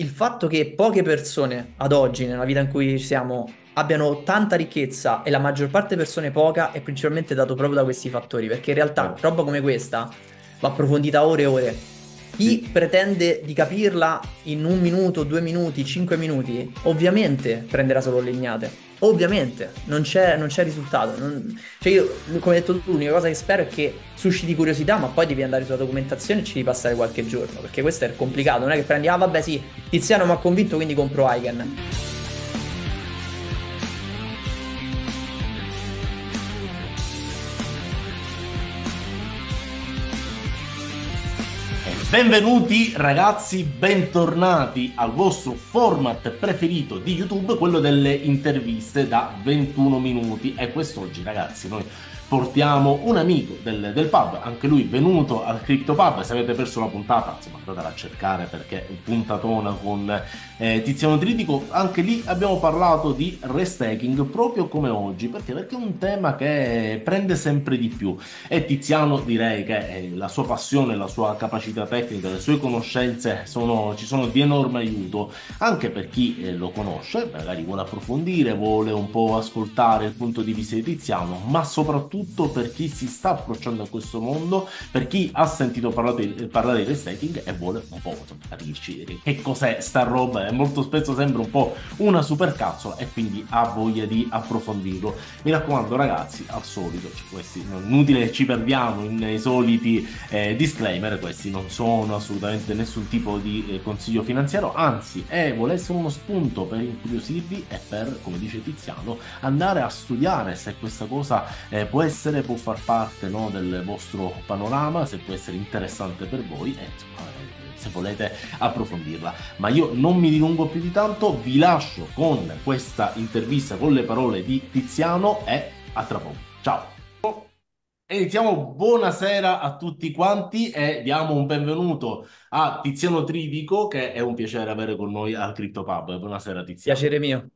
il fatto che poche persone ad oggi, nella vita in cui siamo, abbiano tanta ricchezza e la maggior parte persone poca è principalmente dato proprio da questi fattori, perché in realtà roba come questa va approfondita ore e ore chi sì. pretende di capirla in un minuto, due minuti, cinque minuti, ovviamente prenderà solo legnate. Ovviamente, non c'è, non c'è risultato. Non... Cioè io, come hai detto tu, l'unica cosa che spero è che susciti curiosità, ma poi devi andare sulla documentazione e ci devi passare qualche giorno, perché questo è complicato. Non è che prendi, ah vabbè sì, Tiziano mi ha convinto, quindi compro Aiken. Benvenuti ragazzi, bentornati al vostro format preferito di YouTube, quello delle interviste da 21 minuti. E quest'oggi ragazzi noi portiamo un amico del, del pub, anche lui venuto al CryptoPub. Se avete perso la puntata, insomma, andate a cercare perché è puntatona con eh, Tiziano Tritico, anche lì abbiamo parlato di restaking proprio come oggi, perché? perché? è un tema che prende sempre di più e Tiziano direi che eh, la sua passione, la sua capacità tecnica, le sue conoscenze sono, ci sono di enorme aiuto anche per chi eh, lo conosce, magari vuole approfondire, vuole un po' ascoltare il punto di vista di Tiziano, ma soprattutto per chi si sta approcciando a questo mondo, per chi ha sentito parlare, eh, parlare di restaking e vuole un po' capirci che cos'è sta roba eh, molto spesso sembra un po' una supercazzola e quindi ha voglia di approfondirlo. Mi raccomando ragazzi, al solito, cioè, questi, non, inutile che ci perdiamo nei soliti eh, disclaimer, questi non sono assolutamente nessun tipo di eh, consiglio finanziario, anzi è volesse uno spunto per incuriosirvi e per, come dice Tiziano, andare a studiare se questa cosa eh, può essere, può far parte no, del vostro panorama, se può essere interessante per voi. E, insomma, eh, se volete approfondirla. Ma io non mi dilungo più di tanto, vi lascio con questa intervista con le parole di Tiziano e a tra poco. Ciao! E iniziamo, buonasera a tutti quanti e diamo un benvenuto a Tiziano Trivico che è un piacere avere con noi al CryptoPub. Buonasera Tiziano. Piacere mio,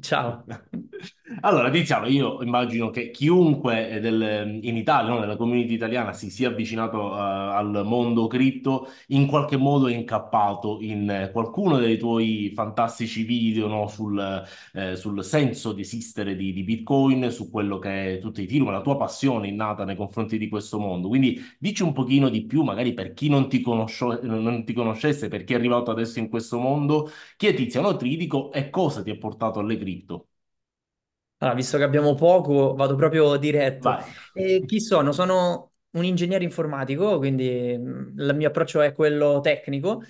ciao. Allora, Tiziano, io immagino che chiunque eh, del- ehm, in Italia, no, nella community italiana, si sia avvicinato eh, al mondo cripto, in qualche modo è incappato in eh, qualcuno dei tuoi fantastici video, no, sul, eh, sul senso di esistere di, di Bitcoin, su quello che è tutti i film, la tua passione innata nei confronti di questo mondo. Quindi dici un pochino di più, magari per chi non ti conosce- non ti conoscesse, per chi è arrivato adesso in questo mondo, chi è Tiziano Tridico e cosa ti ha portato alle cripto? Allora, visto che abbiamo poco, vado proprio diretto. Vai. E chi sono? Sono un ingegnere informatico, quindi mm, il mio approccio è quello tecnico.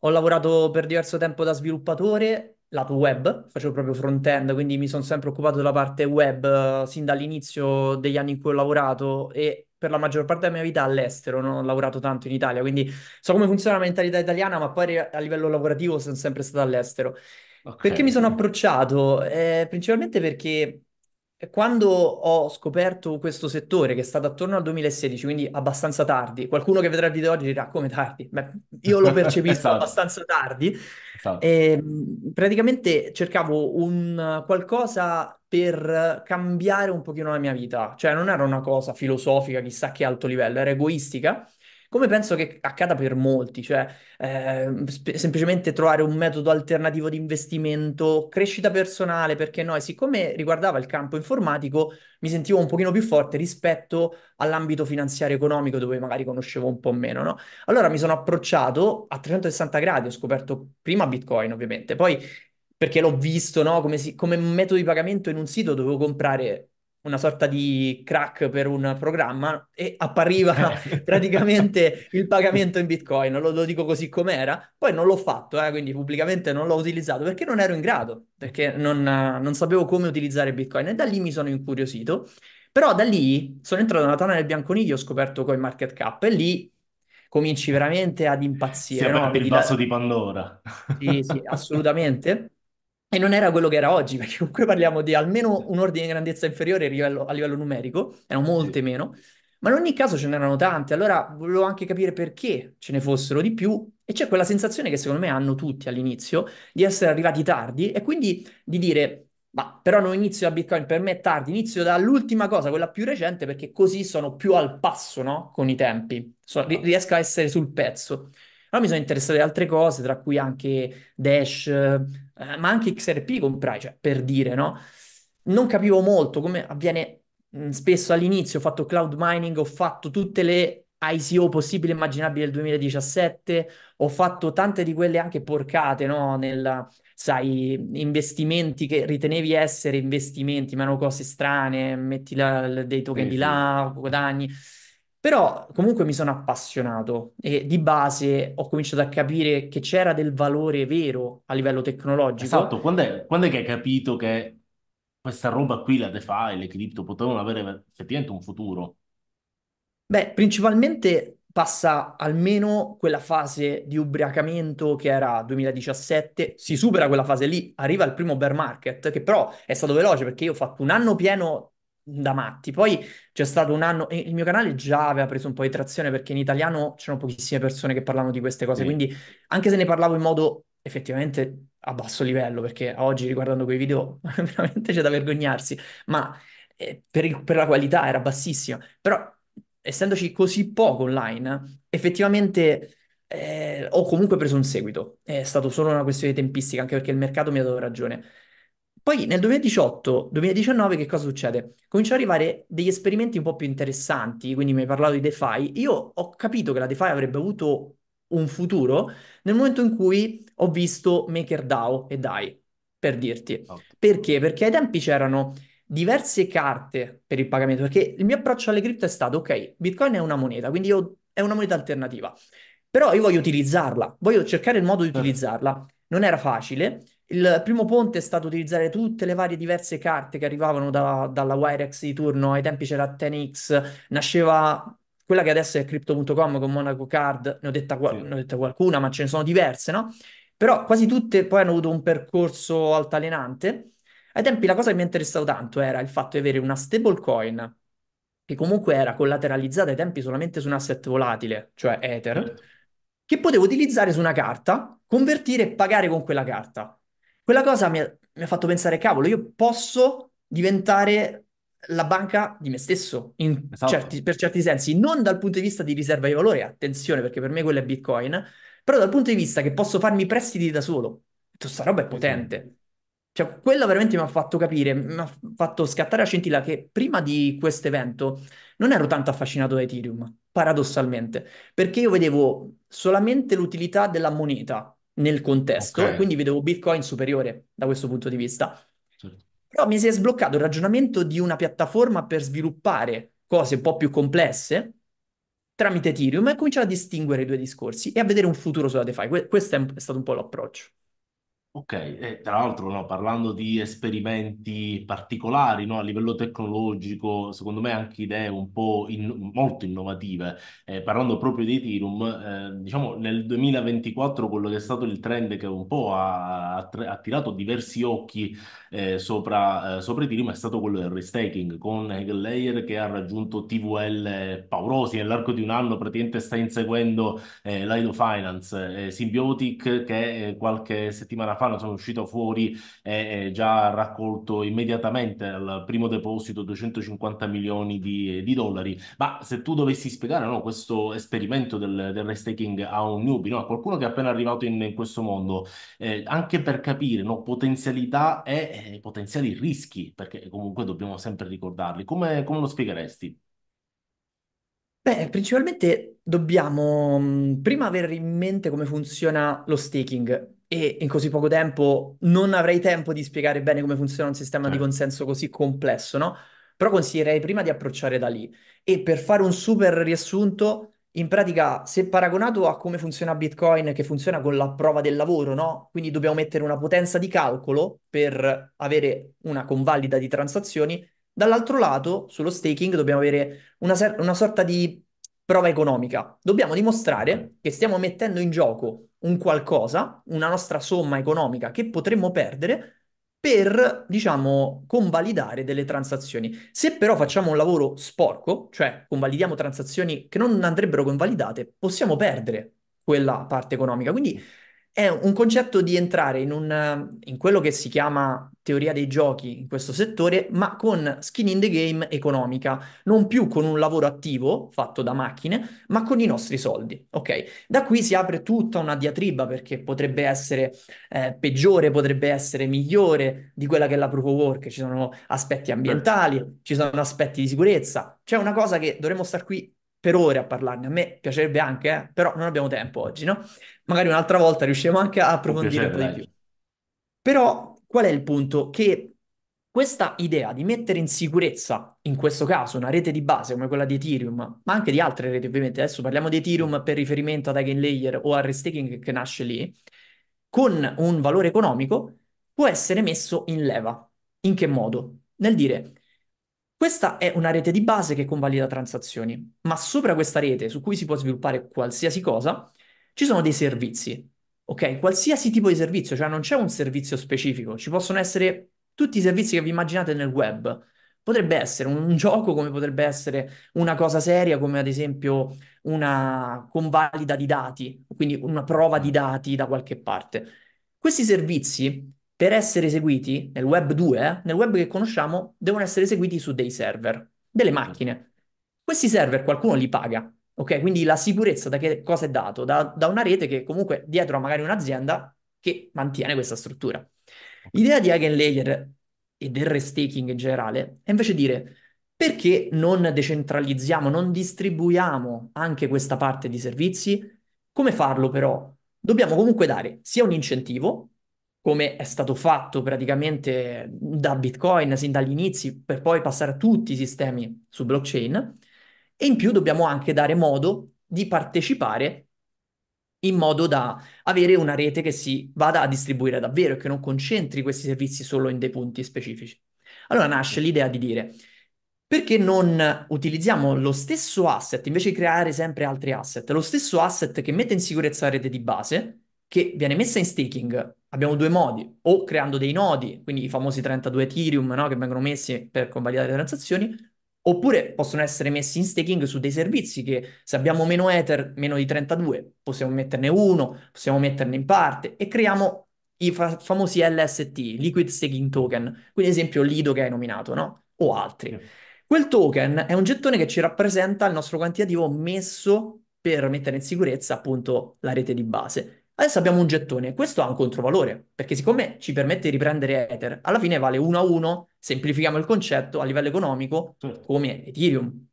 Ho lavorato per diverso tempo da sviluppatore, lato web, facevo proprio front-end, quindi mi sono sempre occupato della parte web eh, sin dall'inizio degli anni in cui ho lavorato e per la maggior parte della mia vita all'estero, non ho lavorato tanto in Italia, quindi so come funziona la mentalità italiana, ma poi a livello lavorativo sono sempre stato all'estero. Okay. Perché mi sono approcciato? Eh, principalmente perché quando ho scoperto questo settore, che è stato attorno al 2016, quindi abbastanza tardi, qualcuno che vedrà il video oggi dirà come tardi, Beh, io lo percepisco abbastanza esatto. tardi, eh, praticamente cercavo un qualcosa per cambiare un pochino la mia vita, cioè non era una cosa filosofica chissà che alto livello, era egoistica, come penso che accada per molti, cioè eh, sp- semplicemente trovare un metodo alternativo di investimento, crescita personale, perché no? siccome riguardava il campo informatico, mi sentivo un pochino più forte rispetto all'ambito finanziario economico dove magari conoscevo un po' meno, no? Allora mi sono approcciato a 360 gradi, ho scoperto prima Bitcoin ovviamente, poi perché l'ho visto, no? Come, si, come metodo di pagamento in un sito dovevo comprare una sorta di crack per un programma e appariva eh. praticamente il pagamento in bitcoin, lo, lo, dico così com'era, poi non l'ho fatto, eh, quindi pubblicamente non l'ho utilizzato perché non ero in grado, perché non, non sapevo come utilizzare bitcoin e da lì mi sono incuriosito, però da lì sono entrato nella tana del bianconiglio, ho scoperto CoinMarketCap e lì cominci veramente ad impazzire. Si no? il vaso la... di Pandora. Sì, sì, assolutamente e non era quello che era oggi, perché comunque parliamo di almeno un ordine di grandezza inferiore a livello, a livello numerico, erano molte sì. meno, ma in ogni caso ce n'erano tante, allora volevo anche capire perché ce ne fossero di più e c'è quella sensazione che secondo me hanno tutti all'inizio di essere arrivati tardi e quindi di dire ma però non inizio da Bitcoin, per me è tardi, inizio dall'ultima cosa, quella più recente, perché così sono più al passo, no? Con i tempi, so, ah. riesco a essere sul pezzo. Allora mi sono interessato ad altre cose, tra cui anche Dash, eh, ma anche XRP comprai, cioè per dire, no? Non capivo molto come avviene mm, spesso all'inizio, ho fatto cloud mining, ho fatto tutte le ICO possibili e immaginabili del 2017, ho fatto tante di quelle anche porcate, no? Nel, sai, investimenti che ritenevi essere investimenti, ma erano cose strane, metti la, la, dei token sì, di là, guadagni. Però comunque mi sono appassionato e di base ho cominciato a capire che c'era del valore vero a livello tecnologico. Esatto, quando è, quando è che hai capito che questa roba qui, la DeFi, le cripto, potevano avere effettivamente un futuro? Beh, principalmente passa almeno quella fase di ubriacamento che era 2017, si supera quella fase lì, arriva il primo bear market, che però è stato veloce perché io ho fatto un anno pieno da matti. Poi c'è stato un anno, e il mio canale già aveva preso un po' di trazione perché in italiano c'erano pochissime persone che parlavano di queste cose, sì. quindi anche se ne parlavo in modo effettivamente a basso livello, perché oggi riguardando quei video veramente c'è da vergognarsi, ma eh, per, il, per la qualità era bassissima, però essendoci così poco online, effettivamente... Eh, ho comunque preso un seguito, è stato solo una questione di tempistica, anche perché il mercato mi ha dato ragione. Poi nel 2018-2019 che cosa succede? Cominciano ad arrivare degli esperimenti un po' più interessanti, quindi mi hai parlato di DeFi. Io ho capito che la DeFi avrebbe avuto un futuro nel momento in cui ho visto MakerDAO e DAI, per dirti. Okay. Perché? Perché ai tempi c'erano diverse carte per il pagamento, perché il mio approccio alle cripto è stato, ok, Bitcoin è una moneta, quindi io, è una moneta alternativa, però io voglio utilizzarla, voglio cercare il modo di certo. utilizzarla. Non era facile, il primo ponte è stato utilizzare tutte le varie diverse carte che arrivavano da, dalla Wirex di turno, ai tempi c'era 10X, nasceva quella che adesso è Crypto.com con Monaco Card, ne ho detta, qual- sì. ne ho detta qualcuna, ma ce ne sono diverse, no? Però quasi tutte poi hanno avuto un percorso altalenante. Ai tempi la cosa che mi interessava tanto era il fatto di avere una stablecoin che comunque era collateralizzata ai tempi solamente su un asset volatile, cioè Ether, che potevo utilizzare su una carta, convertire e pagare con quella carta. Quella cosa mi ha, mi ha fatto pensare, cavolo, io posso diventare la banca di me stesso, esatto. certi, per certi sensi, non dal punto di vista di riserva di valore, attenzione perché per me quello è Bitcoin, però dal punto di vista che posso farmi prestiti da solo. Questa roba è potente. Cioè, quella veramente mi ha fatto capire, mi ha fatto scattare la scintilla che prima di questo evento non ero tanto affascinato da Ethereum, paradossalmente, perché io vedevo solamente l'utilità della moneta nel contesto, okay. quindi vedevo Bitcoin superiore da questo punto di vista. Certo. Però mi si è sbloccato il ragionamento di una piattaforma per sviluppare cose un po' più complesse tramite Ethereum e cominciare a distinguere i due discorsi e a vedere un futuro sulla DeFi. questo è stato un po' l'approccio. Ok, e tra l'altro no, parlando di esperimenti particolari no, a livello tecnologico, secondo me anche idee un po' in- molto innovative, Eh, parlando proprio di Ethereum, eh, diciamo nel 2024 quello che è stato il trend che un po' ha, ha ha attirato diversi occhi eh, sopra, eh, sopra Ethereum è stato quello del restaking, con Layer che ha raggiunto TVL paurosi nell'arco di un anno, praticamente sta inseguendo eh, Lido Finance, eh, Symbiotic che eh, qualche settimana fa Farfano sono uscito fuori e, e già raccolto immediatamente al primo deposito 250 milioni di, di, dollari. Ma se tu dovessi spiegare no, questo esperimento del, del restaking a un newbie, no, a qualcuno che è appena arrivato in, in questo mondo, eh, anche per capire no, potenzialità e, e eh, potenziali rischi, perché comunque dobbiamo sempre ricordarli, come, come lo spiegheresti? Beh, principalmente dobbiamo mh, mm, prima avere in mente come funziona lo staking e in così poco tempo non avrei tempo di spiegare bene come funziona un sistema eh. di certo. consenso così complesso, no? Però consiglierei prima di approcciare da lì. E per fare un super riassunto, in pratica, se paragonato a come funziona Bitcoin, che funziona con la prova del lavoro, no? Quindi dobbiamo mettere una potenza di calcolo per avere una convalida di transazioni. Dall'altro lato, sullo staking, dobbiamo avere una, ser- una sorta di prova economica. Dobbiamo dimostrare che stiamo mettendo in gioco un qualcosa, una nostra somma economica che potremmo perdere per, diciamo, convalidare delle transazioni. Se però facciamo un lavoro sporco, cioè convalidiamo transazioni che non andrebbero convalidate, possiamo perdere quella parte economica. Quindi è un concetto di entrare in, un, in quello che si chiama teoria dei giochi in questo settore, ma con skin in the game economica, non più con un lavoro attivo fatto da macchine, ma con i nostri soldi. Ok, da qui si apre tutta una diatriba perché potrebbe essere eh, peggiore, potrebbe essere migliore di quella che è la proof of work. Ci sono aspetti ambientali, ci sono aspetti di sicurezza. C'è una cosa che dovremmo stare qui per ore a parlarne. A me piacerebbe anche, eh, però non abbiamo tempo oggi, no? Magari un'altra volta riusciamo anche a approfondire un po' di più. Però qual è il punto? Che questa idea di mettere in sicurezza, in questo caso, una rete di base come quella di Ethereum, ma anche di altre reti, ovviamente, adesso parliamo di Ethereum per riferimento ad Eigenlayer o al restaking che nasce lì, con un valore economico, può essere messo in leva. In che modo? Nel dire, questa è una rete di base che convalida transazioni, ma sopra questa rete, su cui si può sviluppare qualsiasi cosa, ci sono dei servizi, ok? Qualsiasi tipo di servizio, cioè non c'è un servizio specifico, ci possono essere tutti i servizi che vi immaginate nel web. Potrebbe essere un gioco, come potrebbe essere una cosa seria, come ad esempio una convalida di dati, quindi una prova di dati da qualche parte. Questi servizi per essere eseguiti nel web 2, nel web che conosciamo, devono essere eseguiti su dei server, delle certo. macchine. Questi server qualcuno li paga, ok? Quindi la sicurezza da che cosa è dato? Da, da una rete che comunque dietro ha magari un'azienda che mantiene questa struttura. L'idea di Eigenlayer e del restaking in generale è invece dire perché non decentralizziamo, non distribuiamo anche questa parte di servizi? Come farlo però? Dobbiamo comunque dare sia un incentivo come è stato fatto praticamente da Bitcoin sin dagli inizi per poi passare a tutti i sistemi su blockchain e in più dobbiamo anche dare modo di partecipare in modo da avere una rete che si vada a distribuire davvero e che non concentri questi servizi solo in dei punti specifici. Allora nasce l'idea di dire perché non utilizziamo lo stesso asset invece di creare sempre altri asset, lo stesso asset che mette in sicurezza la rete di base che viene messa in staking, abbiamo due modi, o creando dei nodi, quindi i famosi 32 Ethereum no, che vengono messi per convalidare le transazioni, oppure possono essere messi in staking su dei servizi che se abbiamo meno Ether, meno di 32, possiamo metterne uno, possiamo metterne in parte e creiamo i fa- famosi LST, Liquid Staking Token, quindi ad esempio Lido che hai nominato, no? O altri. Quel token è un gettone che ci rappresenta il nostro quantitativo messo per mettere in sicurezza appunto la rete di base Adesso abbiamo un gettone, questo ha un controvalore, perché siccome ci permette di riprendere Ether, alla fine vale 1 a 1, semplifichiamo il concetto a livello economico, certo. come Ethereum.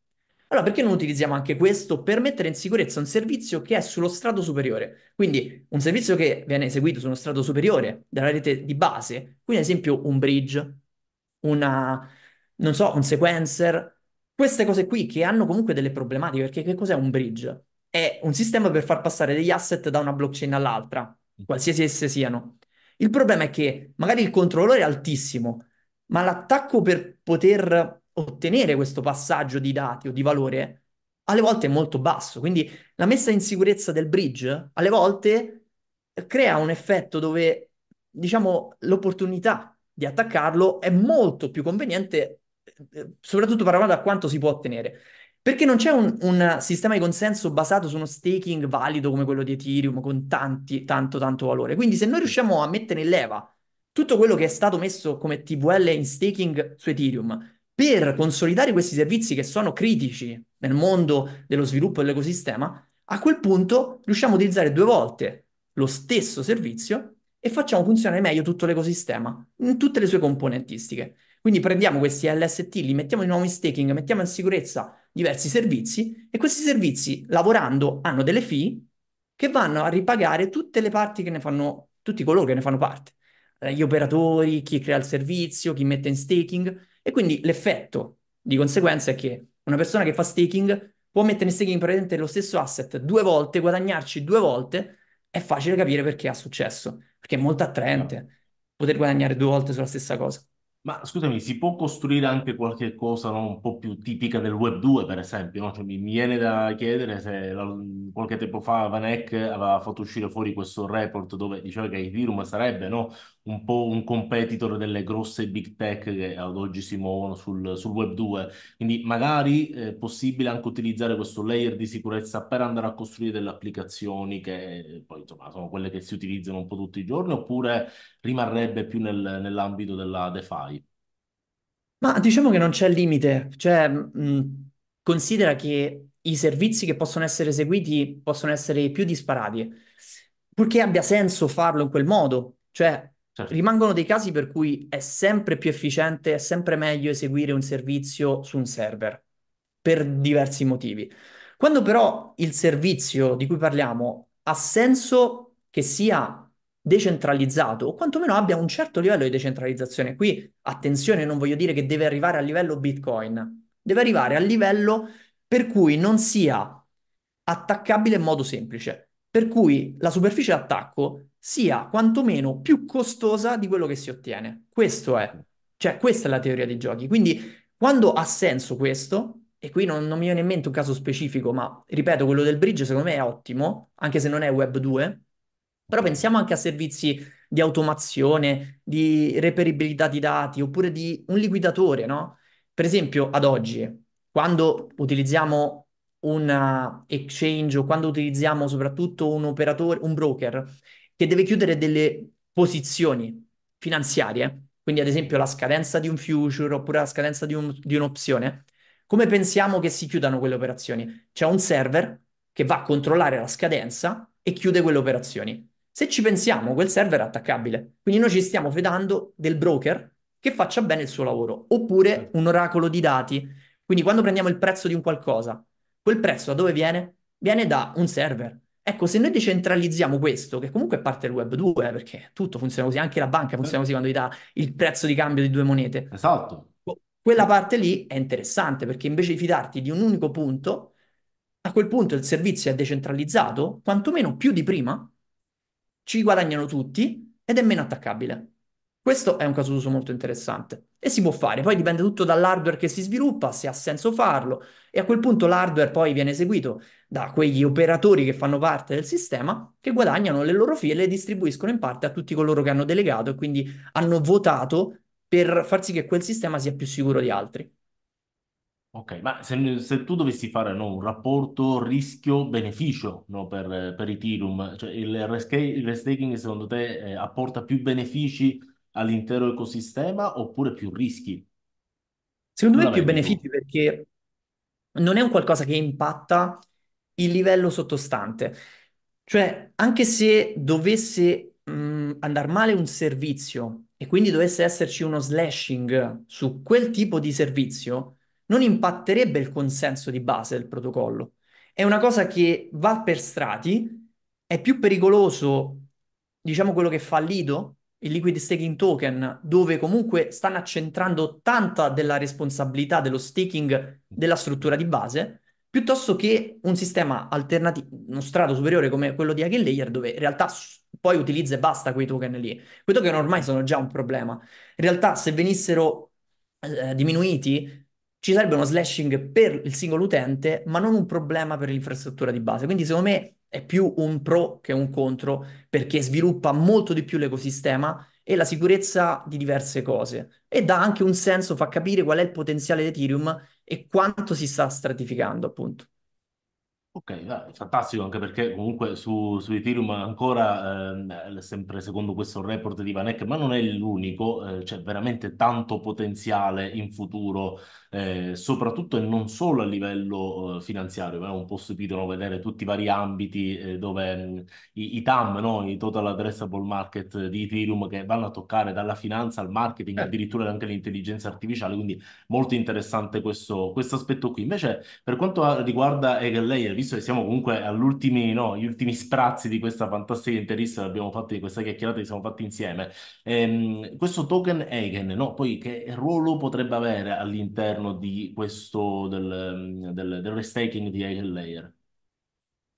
Allora, perché non utilizziamo anche questo per mettere in sicurezza un servizio che è sullo strato superiore? Quindi un servizio che viene eseguito su uno strato superiore della rete di base, quindi ad esempio un bridge, una, non so, un sequencer, queste cose qui che hanno comunque delle problematiche, perché che cos'è un bridge? è un sistema per far passare degli asset da una blockchain all'altra, mm. qualsiasi esse siano. Il problema è che magari il controllore è altissimo, ma l'attacco per poter ottenere questo passaggio di dati o di valore alle volte è molto basso. Quindi la messa in sicurezza del bridge alle volte crea un effetto dove, diciamo, l'opportunità di attaccarlo è molto più conveniente, eh, soprattutto paragonato a quanto si può ottenere. Perché non c'è un, un, sistema di consenso basato su uno staking valido come quello di Ethereum con tanti, tanto, tanto valore. Quindi se noi riusciamo a mettere in leva tutto quello che è stato messo come TVL in staking su Ethereum per consolidare questi servizi che sono critici nel mondo dello sviluppo dell'ecosistema, a quel punto riusciamo a utilizzare due volte lo stesso servizio e facciamo funzionare meglio tutto l'ecosistema in tutte le sue componentistiche. Quindi prendiamo questi LST, li mettiamo di nuovo in staking, mettiamo in sicurezza diversi servizi e questi servizi lavorando hanno delle fee che vanno a ripagare tutte le parti che ne fanno, tutti coloro che ne fanno parte, eh, gli operatori, chi crea il servizio, chi mette in staking e quindi l'effetto di conseguenza è che una persona che fa staking può mettere in staking praticamente lo stesso asset due volte, guadagnarci due volte, è facile capire perché ha successo, perché è molto attraente poter guadagnare due volte sulla stessa cosa. Ma scusami, si può costruire anche qualche cosa, no, un po' più tipica del Web 2, per esempio, no? Cioè, mi viene da chiedere se qualche tempo fa Vanek aveva fatto uscire fuori questo report dove diceva che Ethereum sarebbe, no, un po' un competitor delle grosse big tech che ad oggi si muovono sul, sul Web 2. Quindi magari eh, è possibile anche utilizzare questo layer di sicurezza per andare a costruire delle applicazioni che poi, insomma, sono quelle che si utilizzano un po' tutti i giorni, oppure rimarrebbe più nel- nell'ambito della DeFi? Ma diciamo che non c'è limite, cioè mh, mm, mm, considera che i servizi che possono essere eseguiti possono essere i più disparati, purché abbia senso farlo in quel modo, cioè Certo. rimangono dei casi per cui è sempre più efficiente, è sempre meglio eseguire un servizio su un server, per diversi motivi. Quando però il servizio di cui parliamo ha senso che sia decentralizzato o quantomeno abbia un certo livello di decentralizzazione. Qui attenzione, non voglio dire che deve arrivare a livello Bitcoin, deve arrivare a livello per cui non sia attaccabile in modo semplice, per cui la superficie d'attacco sia quantomeno più costosa di quello che si ottiene. Questo è, cioè questa è la teoria dei giochi. Quindi quando ha senso questo, e qui non, non mi viene in mente un caso specifico, ma ripeto, quello del bridge secondo me è ottimo, anche se non è Web 2, però pensiamo anche a servizi di automazione, di reperibilità di dati, oppure di un liquidatore, no? Per esempio, ad oggi, quando utilizziamo un eh, exchange o quando utilizziamo soprattutto un operatore, un broker che deve chiudere delle posizioni finanziarie, quindi ad esempio la scadenza di un future oppure la scadenza di, un, di un'opzione, come pensiamo che si chiudano quelle operazioni? C'è un server che va a controllare la scadenza e chiude quelle operazioni. Se ci pensiamo, quel server è attaccabile. Quindi noi ci stiamo fidando del broker che faccia bene il suo lavoro, oppure certo. un oracolo di dati. Quindi quando prendiamo il prezzo di un qualcosa, quel prezzo da dove viene? Viene da un server. Ecco, se noi decentralizziamo questo, che comunque è parte del web 2, eh, perché tutto funziona così, anche la banca funziona così quando gli dà il prezzo di cambio di due monete. Esatto. Ecco, quella parte lì è interessante perché invece di fidarti di un unico punto, a quel punto il servizio è decentralizzato, quantomeno più di prima, ci guadagnano tutti ed è meno attaccabile. Questo è un caso d'uso molto interessante e si può fare, poi dipende tutto dall'hardware che si sviluppa, se ha senso farlo e a quel punto l'hardware poi viene eseguito da quegli operatori che fanno parte del sistema che guadagnano le loro file e le distribuiscono in parte a tutti coloro che hanno delegato e quindi hanno votato per far sì che quel sistema sia più sicuro di altri. Ok, ma se, se tu dovessi fare no, un rapporto rischio-beneficio no, per, per Ethereum, cioè il, restaking secondo te eh, apporta più benefici all'intero ecosistema oppure più rischi? Secondo Tu me la più vedi tu? benefici perché non è un qualcosa che impatta il livello sottostante. Cioè, anche se dovesse andare male un servizio e quindi dovesse esserci uno slashing su quel tipo di servizio, non impatterebbe il consenso di base del protocollo. È una cosa che va per strati, è più pericoloso, diciamo, quello che fa Lido, il liquid staking token, dove comunque stanno accentrando tanta della responsabilità dello staking della struttura di base, piuttosto che un sistema alternativo, uno strato superiore come quello di Hack Layer, dove in realtà poi utilizza e basta quei token lì. Quei token ormai sono già un problema. In realtà, se venissero eh, diminuiti ci sarebbe uno slashing per il singolo utente, ma non un problema per l'infrastruttura di base. Quindi, secondo me, è più un pro che un contro, perché sviluppa molto di più l'ecosistema e la sicurezza di diverse cose. E dà anche un senso, fa capire qual è il potenziale di Ethereum e quanto si sta stratificando, appunto. Ok, fantastico, anche perché comunque su, su Ethereum ancora, eh, sempre secondo questo report di Vanek, ma non è l'unico, eh, c'è veramente tanto potenziale in futuro eh, soprattutto e non solo a livello eh, finanziario, ma eh, un po' stupito vedere tutti i vari ambiti eh, dove mh, mm, i, i, TAM, no? i Total Addressable Market di Ethereum, che vanno a toccare dalla finanza al marketing, certo. addirittura anche l'intelligenza artificiale, quindi molto interessante questo aspetto qui. Invece per quanto ah, riguarda Egalayer, visto che siamo comunque all'ultimi, no, gli ultimi sprazzi di questa fantastica intervista che abbiamo fatto, di questa chiacchierata che siamo fatti insieme, ehm, questo token Egen, no? poi che ruolo potrebbe avere all'interno all'interno di questo del, mm, del, del restaking di Iron Layer?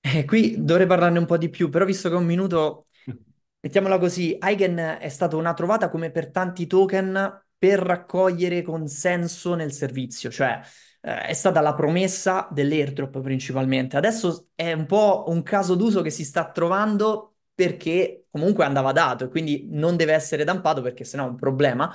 Eh, qui dovrei parlarne un po' di più, però visto che un minuto, mettiamola così, Eigen è stata una trovata come per tanti token per raccogliere consenso nel servizio, cioè eh, è stata la promessa dell'airdrop principalmente. Adesso è un po' un caso d'uso che si sta trovando perché comunque andava dato e quindi non deve essere dampato perché sennò è un problema,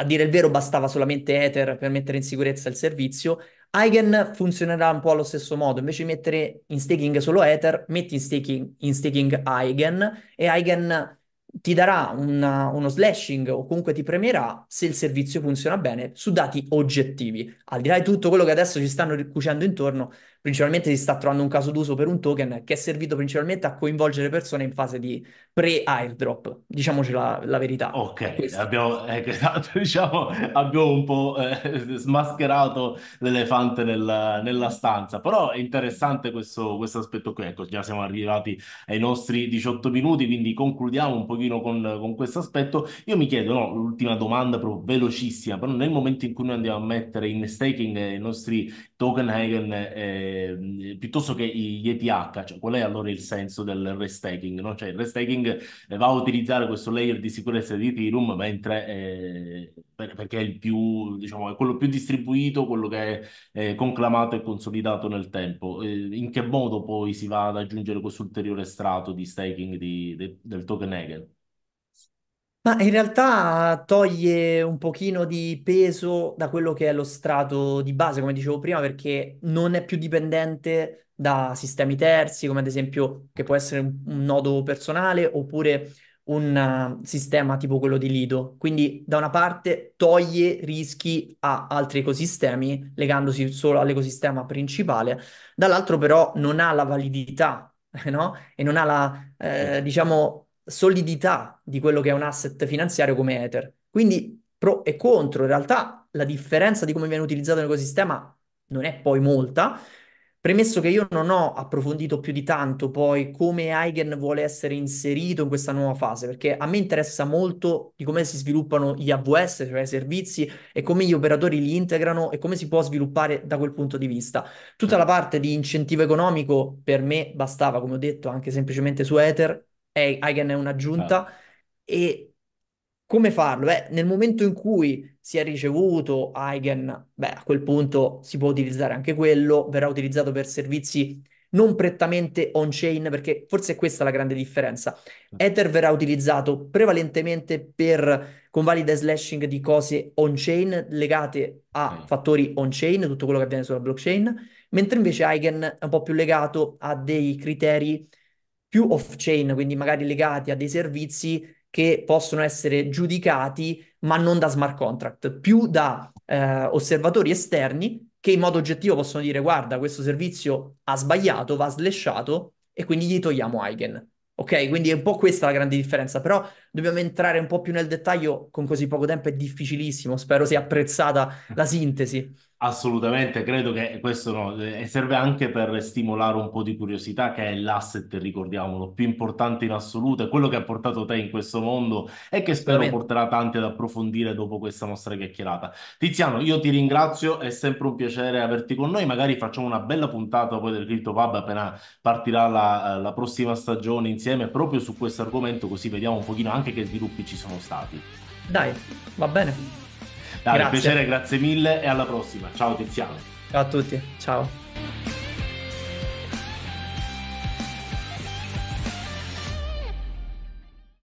a dire il vero bastava solamente Ether per mettere in sicurezza il servizio. Eigen funzionerà un po' allo stesso modo, invece di mettere in staking solo Ether, metti in staking, in staking Eigen e Eigen ti darà una, uno slashing o comunque ti premierà se il servizio funziona bene su dati oggettivi. Al di là di tutto quello che adesso ci stanno cucendo intorno, principalmente si sta trovando un caso d'uso per un token che è servito principalmente a coinvolgere persone in fase di pre-airdrop, diciamoci la, la verità. Ok, abbiamo, eh, esatto, diciamo, abbiamo, un po' eh, smascherato l'elefante nel, nella stanza, però è interessante questo, questo aspetto qui, ecco, già siamo arrivati ai nostri 18 minuti, quindi concludiamo un pochino con, con questo aspetto. Io mi chiedo, no, l'ultima domanda proprio velocissima, però nel momento in cui noi andiamo a mettere in staking i nostri token Hagen, eh, Ehm, piuttosto che gli ETH, cioè qual è allora il senso del restaking? No? Cioè il restaking eh, va a utilizzare questo layer di sicurezza di Ethereum mentre, eh, perché è, più, diciamo, è quello più distribuito, quello che è eh, conclamato e consolidato nel tempo. Eh, in che modo poi si va ad aggiungere questo ulteriore strato di staking di, de, del token Hegel? Ma in realtà toglie un pochino di peso da quello che è lo strato di base, come dicevo prima, perché non è più dipendente da sistemi terzi, come ad esempio che può essere un, nodo personale oppure un uh, sistema tipo quello di Lido. Quindi da una parte toglie rischi a altri ecosistemi, legandosi solo all'ecosistema principale, dall'altro però non ha la validità, no? E non ha la, eh, diciamo solidità di quello che è un asset finanziario come Ether. Quindi pro e contro, in realtà la differenza di come viene utilizzato l'ecosistema non è poi molta. Premesso che io non ho approfondito più di tanto poi come Eigen vuole essere inserito in questa nuova fase, perché a me interessa molto di come si sviluppano gli AWS, cioè i servizi, e come gli operatori li integrano e come si può sviluppare da quel punto di vista. Tutta la mm. parte di incentivo economico per me bastava, come ho detto, anche semplicemente su Ether, e Eigen è un'aggiunta ah. e come farlo? Beh, nel momento in cui si è ricevuto Eigen, beh, a quel punto si può utilizzare anche quello, verrà utilizzato per servizi non prettamente on-chain, perché forse è questa la grande differenza. Ah. Ether verrà utilizzato prevalentemente per convalida e slashing di cose on-chain legate a mm. fattori on-chain, tutto quello che avviene sulla blockchain, mentre invece Eigen è un po' più legato a dei criteri più off-chain, quindi magari legati a dei servizi che possono essere giudicati ma non da smart contract, più da eh, osservatori esterni che in modo oggettivo possono dire guarda questo servizio ha sbagliato, va slashato e quindi gli togliamo Eigen. Ok, quindi è un po' questa la grande differenza, però dobbiamo entrare un po' più nel dettaglio, con così poco tempo è difficilissimo, spero sia apprezzata la sintesi. Assolutamente, credo che questo no, eh, serve anche per stimolare un po' di curiosità, che è l'asset, ricordiamolo, più importante in assoluto, è quello che ha portato te in questo mondo e che spero Veramente. porterà tanti ad approfondire dopo questa nostra chiacchierata. Tiziano, io ti ringrazio, è sempre un piacere averti con noi, magari facciamo una bella puntata poi del Crypto Pub appena partirà la, la prossima stagione insieme proprio su questo argomento, così vediamo un pochino anche che sviluppi ci sono stati. Dai, va bene. Dai, grazie. piacere, grazie mille e alla prossima. Ciao Tiziano. Ciao a tutti, ciao.